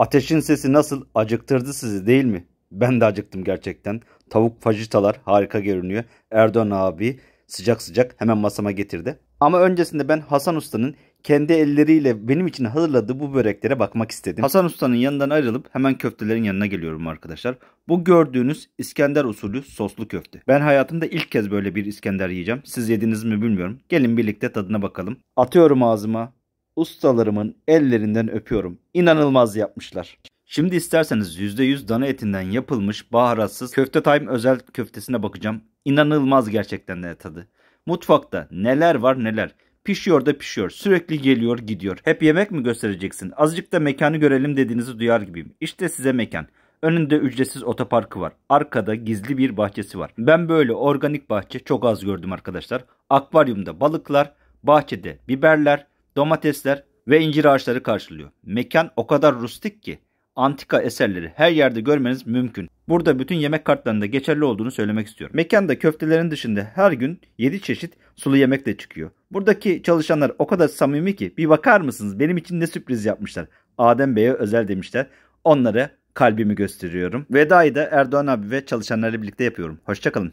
Ateşin sesi nasıl acıktırdı sizi değil mi? Ben de acıktım gerçekten. Tavuk fajitalar harika görünüyor. Erdoğan abi sıcak sıcak hemen masama getirdi. Ama öncesinde ben Hasan Usta'nın kendi elleriyle benim için hazırladığı bu böreklere bakmak istedim. Hasan Usta'nın yanından ayrılıp hemen köftelerin yanına geliyorum arkadaşlar. Bu gördüğünüz İskender usulü soslu köfte. Ben hayatımda ilk kez böyle bir İskender yiyeceğim. Siz yediniz mi bilmiyorum. Gelin birlikte tadına bakalım. Atıyorum ağzıma ustalarımın ellerinden öpüyorum. İnanılmaz yapmışlar. Şimdi isterseniz %100 dana etinden yapılmış baharatsız köfte time özel köftesine bakacağım. İnanılmaz gerçekten de tadı. Mutfakta neler var neler. Pişiyor da pişiyor. Sürekli geliyor gidiyor. Hep yemek mi göstereceksin? Azıcık da mekanı görelim dediğinizi duyar gibiyim. İşte size mekan. Önünde ücretsiz otoparkı var. Arkada gizli bir bahçesi var. Ben böyle organik bahçe çok az gördüm arkadaşlar. Akvaryumda balıklar, bahçede biberler, domatesler ve incir ağaçları karşılıyor. Mekan o kadar rustik ki antika eserleri her yerde görmeniz mümkün. Burada bütün yemek kartlarında geçerli olduğunu söylemek istiyorum. Mekanda köftelerin dışında her gün 7 çeşit sulu yemek de çıkıyor. Buradaki çalışanlar o kadar samimi ki bir bakar mısınız benim için ne sürpriz yapmışlar. Adem Bey'e özel demişler. Onlara kalbimi gösteriyorum. Veda'yı da Erdoğan abi ve çalışanlarla birlikte yapıyorum. Hoşçakalın.